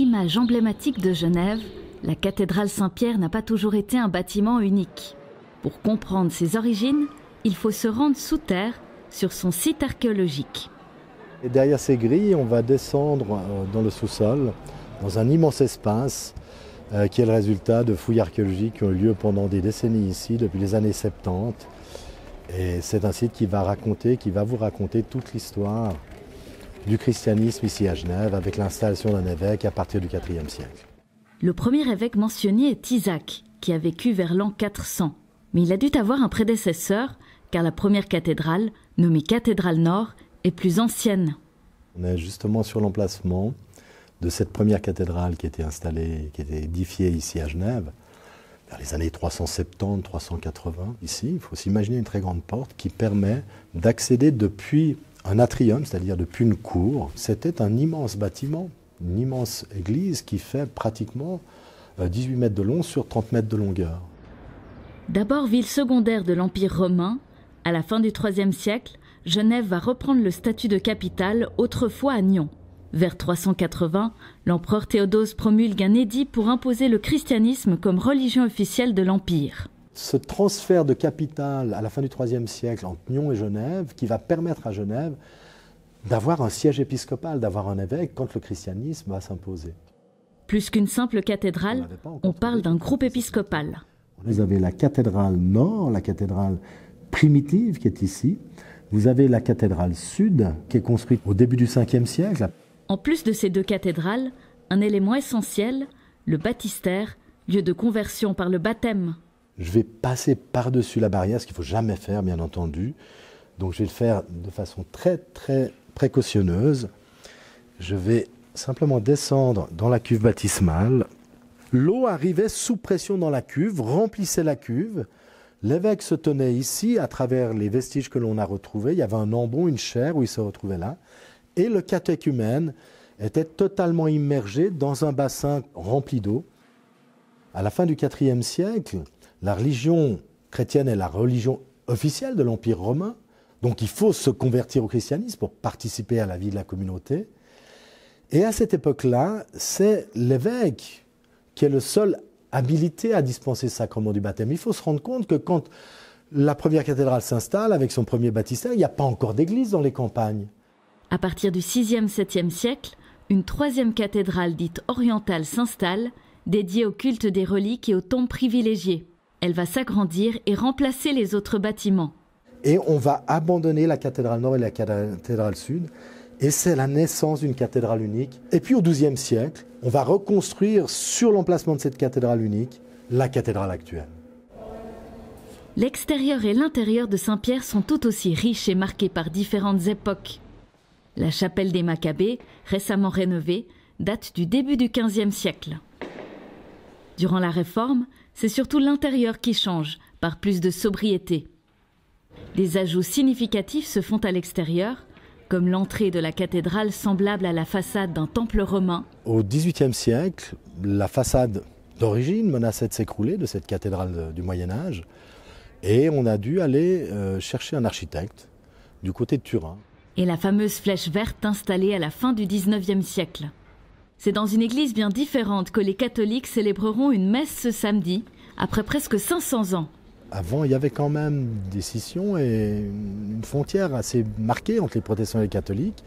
Image emblématique de Genève, la cathédrale Saint-Pierre n'a pas toujours été un bâtiment unique. Pour comprendre ses origines, il faut se rendre sous terre sur son site archéologique. Et derrière ces grilles, on va descendre euh, dans le sous-sol, dans un immense espace euh, qui est le résultat de fouilles archéologiques qui ont eu lieu pendant des décennies ici, depuis les années 70. Et c'est un site qui va raconter, qui va vous raconter toute l'histoire du christianisme ici à Genève avec l'installation d'un évêque à partir du IVe siècle. Le premier évêque mentionné est Isaac, qui a vécu vers l'an 400. Mais il a dû avoir un prédécesseur, car la première cathédrale, nommée Cathédrale Nord, est plus ancienne. On est justement sur l'emplacement de cette première cathédrale qui était installée, qui était édifiée ici à Genève, vers les années 370, 380. Ici, il faut s'imaginer une très grande porte qui permet d'accéder depuis un atrium, c'est-à-dire depuis une cour. C'était un immense bâtiment, une immense église qui fait pratiquement 18 euh, mètres de long sur 30 mètres de longueur. D'abord ville secondaire de l'Empire romain, à la fin du IIIe siècle, Genève va reprendre le statut de capitale autrefois à Nyon. Vers 380, l'empereur Théodose promulgue un édit pour imposer le christianisme comme religion officielle de l'Empire ce transfert de capital à la fin du IIIe siècle entre Nyon et Genève, qui va permettre à Genève d'avoir un siège épiscopal, d'avoir un évêque quand le christianisme va s'imposer. Plus qu'une simple cathédrale, on, parle d'un groupe épiscopal. Vous avez la cathédrale nord, la cathédrale primitive qui est ici. Vous avez la cathédrale sud qui est construite au début du 5e siècle. En plus de ces deux cathédrales, un élément essentiel, le baptistère, lieu de conversion par le baptême je vais passer par-dessus la barrière, ce qu'il ne faut jamais faire, bien entendu. Donc je vais le faire de façon très, très précautionneuse. Je vais simplement descendre dans la cuve baptismale. L'eau arrivait sous pression dans la cuve, remplissait la cuve. L'évêque se tenait ici, à travers les vestiges que l'on a retrouvés. Il y avait un embon, une chair où il se retrouvait là. Et le catéchumène était totalement immergé dans un bassin rempli d'eau. À la fin du IVe siècle, la religion chrétienne est la religion officielle de l'Empire romain, donc il faut se convertir au christianisme pour participer à la vie de la communauté. Et à cette époque-là, c'est l'évêque qui est le seul habilité à dispenser le sacrement du baptême. Il faut se rendre compte que quand la première cathédrale s'installe avec son premier baptistère, il n'y a pas encore d'église dans les campagnes. À partir du 6e, 7e siècle, une troisième cathédrale dite orientale s'installe, dédiée au culte des reliques et aux tombes privilégiées. Elle va s'agrandir et remplacer les autres bâtiments. Et on va abandonner la cathédrale nord et la cathédrale sud. Et c'est la naissance d'une cathédrale unique. Et puis au XIIe siècle, on va reconstruire sur l'emplacement de cette cathédrale unique la cathédrale actuelle. L'extérieur et l'intérieur de Saint-Pierre sont tout aussi riches et marqués par différentes époques. La chapelle des Maccabées, récemment rénovée, date du début du XVe siècle. Durant la Réforme, c'est surtout l'intérieur qui change, par plus de sobriété. Des ajouts significatifs se font à l'extérieur, comme l'entrée de la cathédrale semblable à la façade d'un temple romain. Au XVIIIe siècle, la façade d'origine menaçait de s'écrouler de cette cathédrale du Moyen Âge, et on a dû aller euh, chercher un architecte du côté de Turin. Et la fameuse flèche verte installée à la fin du XIXe siècle. C'est dans une église bien différente que les catholiques célébreront une messe ce samedi, après presque 500 ans. Avant, il y avait quand même des scissions et une frontière assez marquée entre les protestants et les catholiques.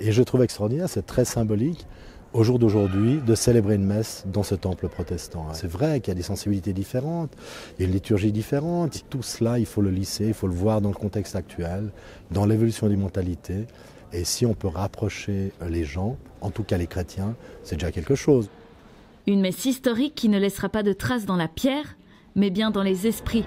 Et je trouve extraordinaire, c'est très symbolique au jour d'aujourd'hui de célébrer une messe dans ce temple protestant. C'est vrai qu'il y a des sensibilités différentes, il y a une liturgie différente. Tout cela, il faut le lisser, il faut le voir dans le contexte actuel, dans l'évolution des mentalités. Et si on peut rapprocher les gens, en tout cas les chrétiens, c'est déjà quelque chose. Une messe historique qui ne laissera pas de traces dans la pierre, mais bien dans les esprits.